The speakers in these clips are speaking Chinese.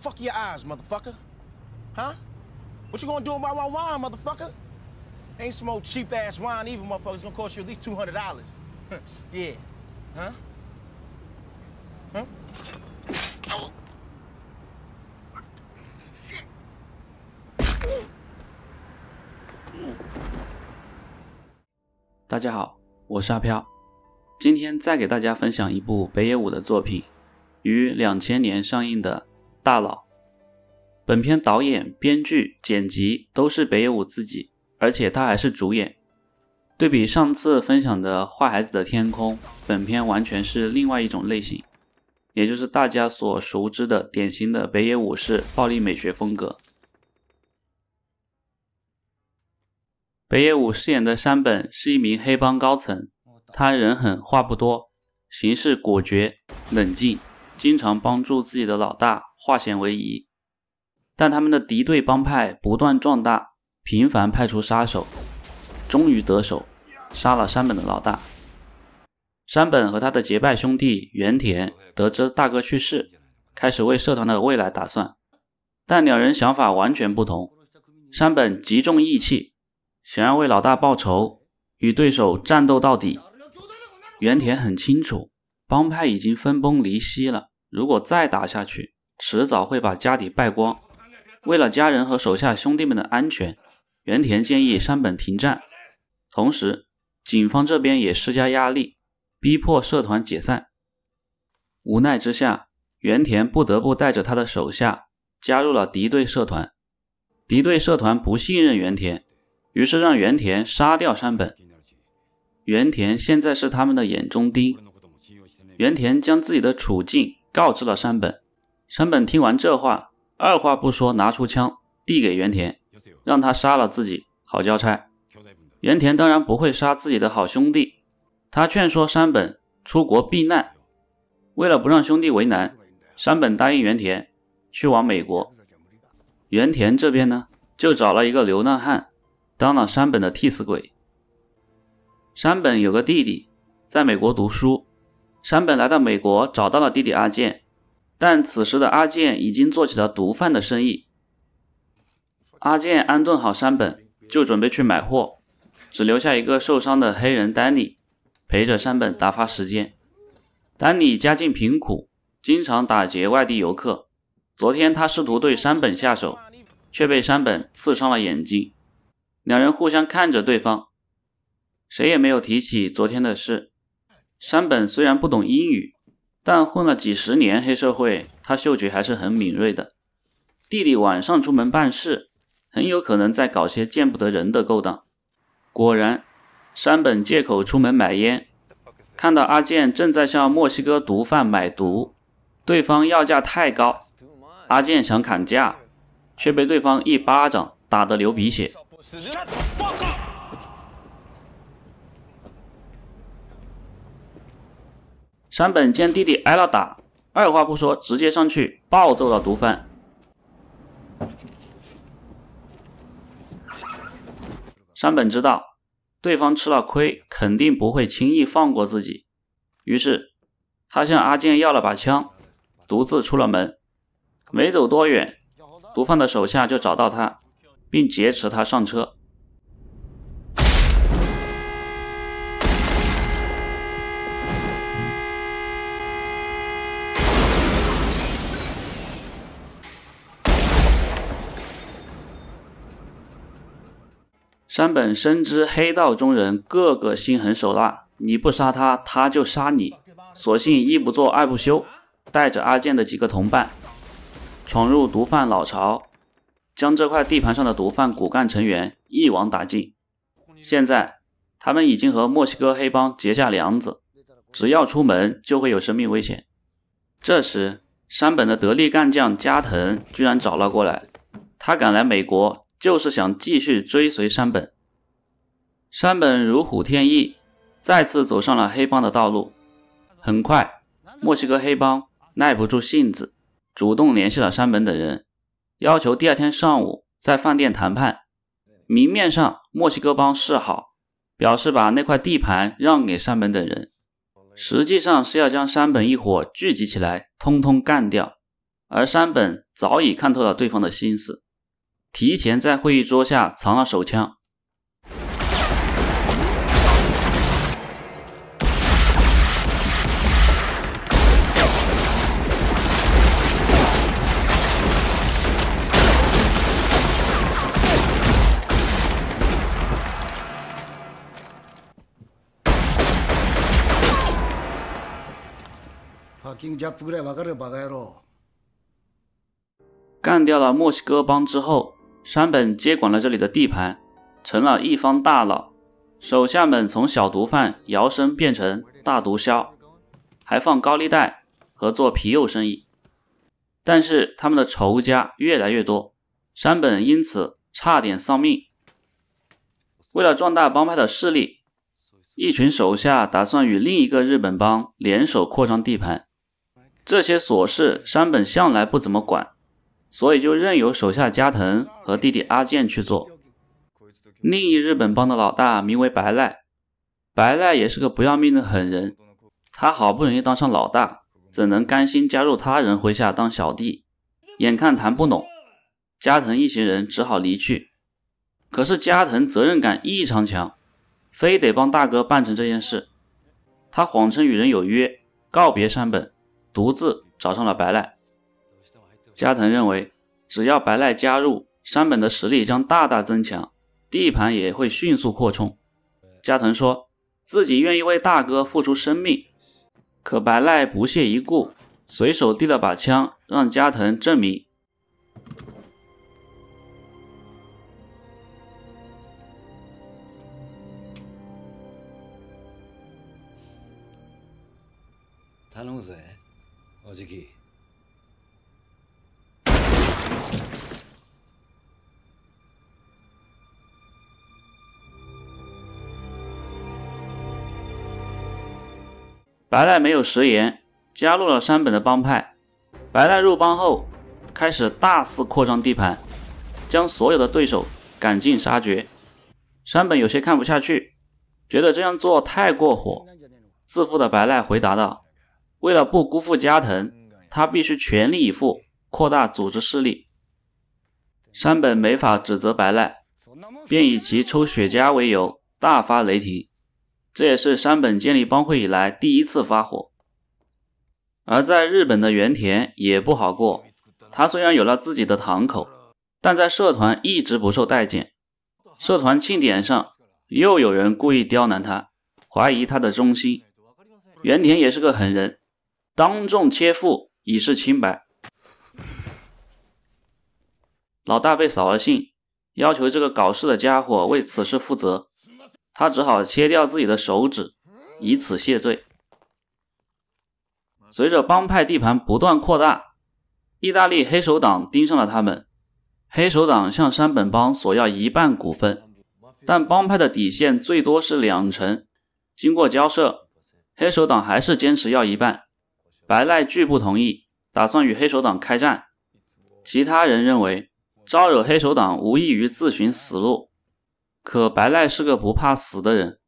Fuck your eyes, motherfucker. Huh? What you gonna do with my wine, motherfucker? Ain't s m o l e cheap ass wine even, motherfucker's gonna cost you at least two hundred dollars. Yeah. Huh? Huh? 大家好，我是阿飘。今天再给大家分享一部北野武的作品，于两千年上映的。大佬，本片导演、编剧、剪辑都是北野武自己，而且他还是主演。对比上次分享的《坏孩子的天空》，本片完全是另外一种类型，也就是大家所熟知的典型的北野武士暴力美学风格。北野武饰演的山本是一名黑帮高层，他人狠话不多，行事果决冷静，经常帮助自己的老大。化险为夷，但他们的敌对帮派不断壮大，频繁派出杀手，终于得手，杀了山本的老大。山本和他的结拜兄弟原田得知大哥去世，开始为社团的未来打算，但两人想法完全不同。山本极重义气，想要为老大报仇，与对手战斗到底。原田很清楚，帮派已经分崩离析了，如果再打下去。迟早会把家底败光。为了家人和手下兄弟们的安全，原田建议山本停战。同时，警方这边也施加压力，逼迫社团解散。无奈之下，原田不得不带着他的手下加入了敌对社团。敌对社团不信任原田，于是让原田杀掉山本。原田现在是他们的眼中钉。原田将自己的处境告知了山本。山本听完这话，二话不说，拿出枪递给原田，让他杀了自己，好交差。原田当然不会杀自己的好兄弟，他劝说山本出国避难。为了不让兄弟为难，山本答应原田去往美国。原田这边呢，就找了一个流浪汉，当了山本的替死鬼。山本有个弟弟在美国读书，山本来到美国找到了弟弟阿健。但此时的阿健已经做起了毒贩的生意。阿健安顿好山本，就准备去买货，只留下一个受伤的黑人丹尼陪着山本打发时间。丹尼家境贫苦，经常打劫外地游客。昨天他试图对山本下手，却被山本刺伤了眼睛。两人互相看着对方，谁也没有提起昨天的事。山本虽然不懂英语。但混了几十年黑社会，他嗅觉还是很敏锐的。弟弟晚上出门办事，很有可能在搞些见不得人的勾当。果然，山本借口出门买烟，看到阿健正在向墨西哥毒贩买毒，对方要价太高，阿健想砍价，却被对方一巴掌打得流鼻血。山本见弟弟挨了打，二话不说，直接上去暴揍了毒贩。山本知道对方吃了亏，肯定不会轻易放过自己，于是他向阿健要了把枪，独自出了门。没走多远，毒贩的手下就找到他，并劫持他上车。山本深知黑道中人个个心狠手辣，你不杀他，他就杀你。索性一不做二不休，带着阿健的几个同伴，闯入毒贩老巢，将这块地盘上的毒贩骨干成员一网打尽。现在他们已经和墨西哥黑帮结下梁子，只要出门就会有生命危险。这时，山本的得力干将加藤居然找了过来，他赶来美国？就是想继续追随山本，山本如虎添翼，再次走上了黑帮的道路。很快，墨西哥黑帮耐不住性子，主动联系了山本等人，要求第二天上午在饭店谈判。明面上，墨西哥帮示好，表示把那块地盘让给山本等人，实际上是要将山本一伙聚集起来，通通干掉。而山本早已看透了对方的心思。提前在会议桌下藏了手枪。干掉了墨西哥帮之后。山本接管了这里的地盘，成了一方大佬，手下们从小毒贩摇身变成大毒枭，还放高利贷和做皮肉生意。但是他们的仇家越来越多，山本因此差点丧命。为了壮大帮派的势力，一群手下打算与另一个日本帮联手扩张地盘。这些琐事，山本向来不怎么管。所以就任由手下加藤和弟弟阿健去做。另一日本帮的老大名为白濑，白濑也是个不要命的狠人。他好不容易当上老大，怎能甘心加入他人麾下当小弟？眼看谈不拢，加藤一行人只好离去。可是加藤责任感异常强，非得帮大哥办成这件事。他谎称与人有约，告别山本，独自找上了白濑。加藤认为，只要白濑加入，山本的实力将大大增强，地盘也会迅速扩充。加藤说，自己愿意为大哥付出生命。可白濑不屑一顾，随手递了把枪，让加藤证明。他弄死我己。白赖没有食言，加入了山本的帮派。白赖入帮后，开始大肆扩张地盘，将所有的对手赶尽杀绝。山本有些看不下去，觉得这样做太过火。自负的白濑回答道：“为了不辜负加藤，他必须全力以赴扩大组织势力。”山本没法指责白濑，便以其抽雪茄为由大发雷霆。这也是山本建立帮会以来第一次发火，而在日本的原田也不好过。他虽然有了自己的堂口，但在社团一直不受待见。社团庆典上又有人故意刁难他，怀疑他的忠心。原田也是个狠人，当众切腹以示清白。老大被扫了兴，要求这个搞事的家伙为此事负责。他只好切掉自己的手指，以此谢罪。随着帮派地盘不断扩大，意大利黑手党盯上了他们。黑手党向山本帮索要一半股份，但帮派的底线最多是两成。经过交涉，黑手党还是坚持要一半，白赖拒不同意，打算与黑手党开战。其他人认为招惹黑手党无异于自寻死路。可白赖是个不怕死的人，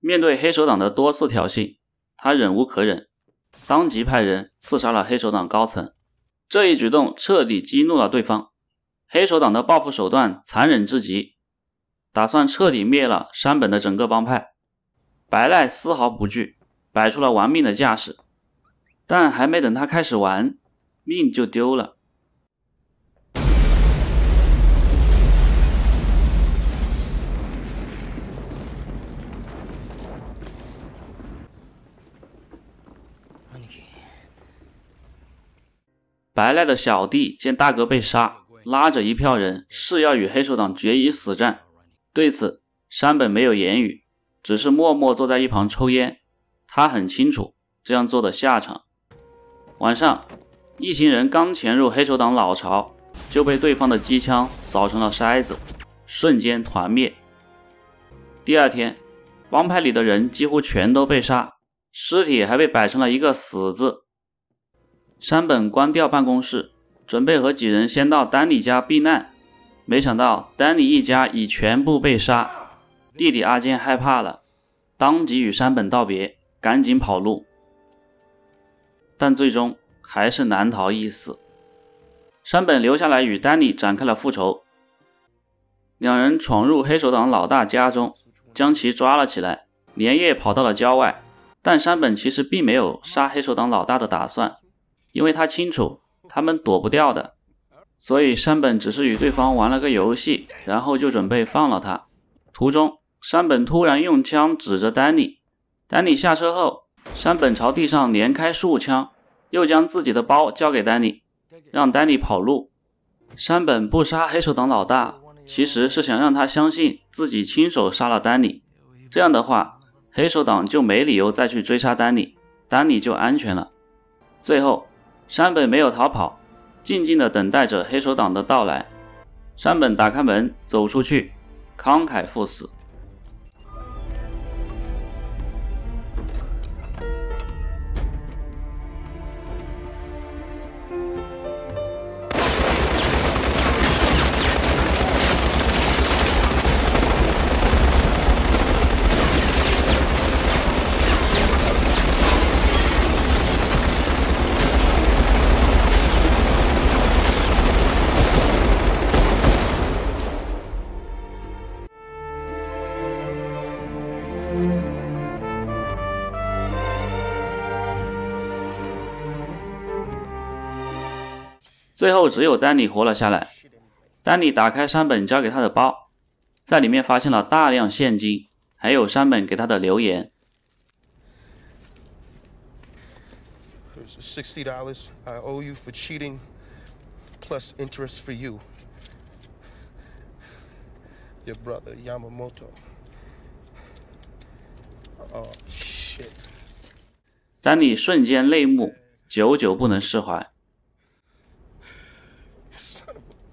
面对黑手党的多次挑衅，他忍无可忍，当即派人刺杀了黑手党高层。这一举动彻底激怒了对方，黑手党的报复手段残忍至极，打算彻底灭了山本的整个帮派。白濑丝毫不惧，摆出了玩命的架势，但还没等他开始玩，命就丢了。白赖的小弟见大哥被杀，拉着一票人誓要与黑手党决一死战。对此，山本没有言语，只是默默坐在一旁抽烟。他很清楚这样做的下场。晚上，一行人刚潜入黑手党老巢，就被对方的机枪扫成了筛子，瞬间团灭。第二天，帮派里的人几乎全都被杀，尸体还被摆成了一个死字。山本关掉办公室，准备和几人先到丹尼家避难，没想到丹尼一家已全部被杀，弟弟阿坚害怕了，当即与山本道别，赶紧跑路，但最终还是难逃一死。山本留下来与丹尼展开了复仇，两人闯入黑手党老大家中，将其抓了起来，连夜跑到了郊外，但山本其实并没有杀黑手党老大的打算。因为他清楚他们躲不掉的，所以山本只是与对方玩了个游戏，然后就准备放了他。途中，山本突然用枪指着丹尼，丹尼下车后，山本朝地上连开数枪，又将自己的包交给丹尼，让丹尼跑路。山本不杀黑手党老大，其实是想让他相信自己亲手杀了丹尼，这样的话，黑手党就没理由再去追杀丹尼，丹尼就安全了。最后。山本没有逃跑，静静的等待着黑手党的到来。山本打开门，走出去，慷慨赴死。最后，只有丹尼活了下来。丹尼打开山本交给他的包，在里面发现了大量现金，还有山本给他的留言。Sixty dollars I owe you for cheating, plus interest for you, your brother Yamamoto. Oh shit！丹尼瞬间泪目，久久不能释怀。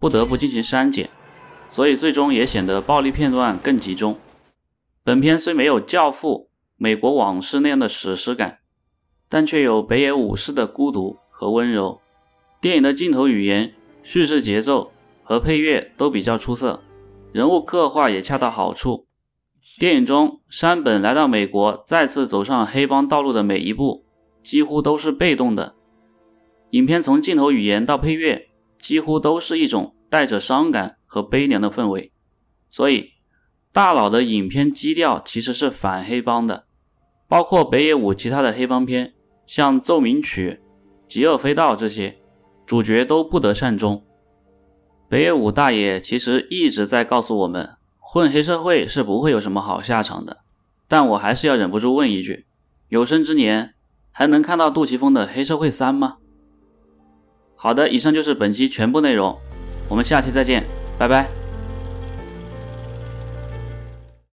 不得不进行删减，所以最终也显得暴力片段更集中。本片虽没有《教父》《美国往事》那样的史诗感，但却有北野武士的孤独和温柔。电影的镜头语言、叙事节奏和配乐都比较出色，人物刻画也恰到好处。电影中，山本来到美国，再次走上黑帮道路的每一步，几乎都是被动的。影片从镜头语言到配乐。几乎都是一种带着伤感和悲凉的氛围，所以大佬的影片基调其实是反黑帮的，包括北野武其他的黑帮片，像《奏鸣曲》《极恶非道》这些，主角都不得善终。北野武大爷其实一直在告诉我们，混黑社会是不会有什么好下场的。但我还是要忍不住问一句：有生之年还能看到杜琪峰的《黑社会三》吗？好的，以上就是本期全部内容，我们下期再见，拜拜。